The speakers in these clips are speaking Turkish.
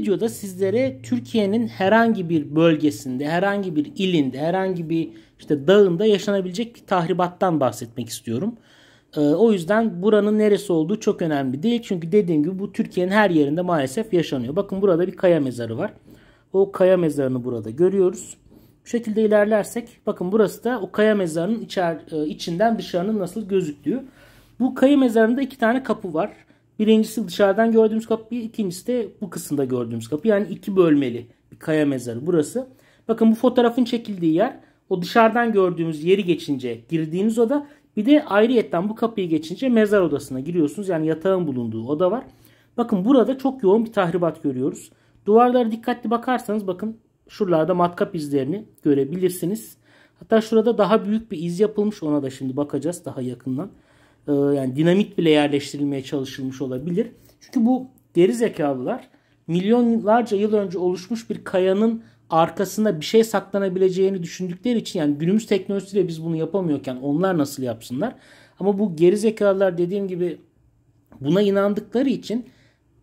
videoda sizlere Türkiye'nin herhangi bir bölgesinde, herhangi bir ilinde, herhangi bir işte dağında yaşanabilecek bir tahribattan bahsetmek istiyorum. Ee, o yüzden buranın neresi olduğu çok önemli değil. Çünkü dediğim gibi bu Türkiye'nin her yerinde maalesef yaşanıyor. Bakın burada bir kaya mezarı var. O kaya mezarını burada görüyoruz. Bu şekilde ilerlersek bakın burası da o kaya mezarının içer, e, içinden dışarının nasıl gözüktüğü. Bu kaya mezarında iki tane kapı var. Birincisi dışarıdan gördüğümüz kapı, ikincisi de bu kısımda gördüğümüz kapı. Yani iki bölmeli bir kaya mezarı burası. Bakın bu fotoğrafın çekildiği yer o dışarıdan gördüğümüz yeri geçince girdiğiniz oda bir de ayrıyetten bu kapıyı geçince mezar odasına giriyorsunuz. Yani yatağın bulunduğu oda var. Bakın burada çok yoğun bir tahribat görüyoruz. Duvarlara dikkatli bakarsanız bakın şuralarda matkap izlerini görebilirsiniz. Hatta şurada daha büyük bir iz yapılmış ona da şimdi bakacağız daha yakından. E, yani dinamit bile yerleştirilmeye çalışılmış olabilir. Çünkü bu geri zekalılar milyonlarca yıl önce oluşmuş bir kayanın arkasında bir şey saklanabileceğini düşündükleri için yani günümüz teknolojisiyle biz bunu yapamıyorken onlar nasıl yapsınlar? Ama bu geri zekalılar dediğim gibi buna inandıkları için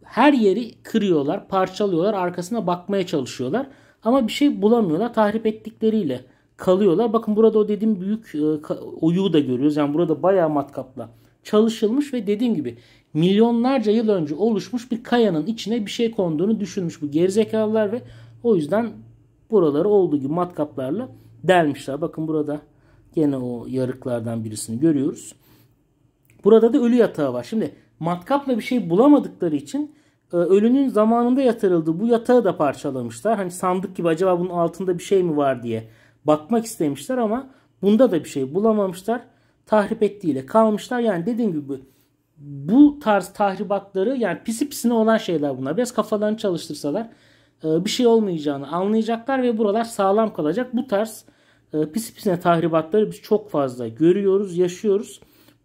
her yeri kırıyorlar, parçalıyorlar, arkasına bakmaya çalışıyorlar. Ama bir şey bulamıyorlar tahrip ettikleriyle kalıyorlar. Bakın burada o dediğim büyük oyu e, da görüyoruz. Yani burada bayağı matkapla çalışılmış ve dediğim gibi milyonlarca yıl önce oluşmuş bir kayanın içine bir şey konduğunu düşünmüş bu gerizekalılar ve o yüzden buraları olduğu gibi matkaplarla delmişler. Bakın burada gene o yarıklardan birisini görüyoruz. Burada da ölü yatağı var. Şimdi matkapla bir şey bulamadıkları için e, ölünün zamanında yatırıldığı bu yatağı da parçalamışlar. Hani sandık gibi acaba bunun altında bir şey mi var diye bakmak istemişler ama bunda da bir şey bulamamışlar. Tahrip ettiğiyle kalmışlar. Yani dediğim gibi bu tarz tahribatları yani pisi pisine olan şeyler bunlar. Biraz kafalarını çalıştırsalar e, bir şey olmayacağını anlayacaklar ve buralar sağlam kalacak. Bu tarz e, pisi pisine tahribatları biz çok fazla görüyoruz, yaşıyoruz.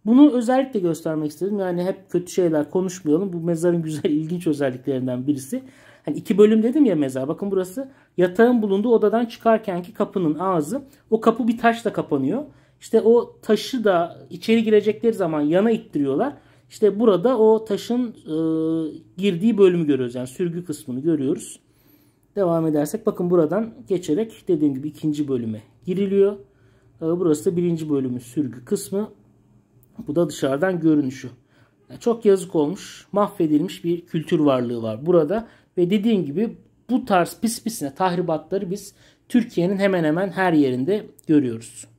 Bunu özellikle göstermek istedim. Yani hep kötü şeyler konuşmayalım. Bu mezarın güzel, ilginç özelliklerinden birisi. Hani iki bölüm dedim ya mezar. Bakın burası yatağın bulunduğu odadan çıkarkenki kapının ağzı. O kapı bir taşla kapanıyor. İşte o taşı da içeri girecekleri zaman yana ittiriyorlar. İşte burada o taşın e, girdiği bölümü görüyoruz. Yani sürgü kısmını görüyoruz. Devam edersek bakın buradan geçerek dediğim gibi ikinci bölüme giriliyor. E, burası da birinci bölümün sürgü kısmı. Bu da dışarıdan görünüşü. Yani çok yazık olmuş, mahvedilmiş bir kültür varlığı var burada. Ve dediğim gibi bu tarz pis pisine tahribatları biz Türkiye'nin hemen hemen her yerinde görüyoruz.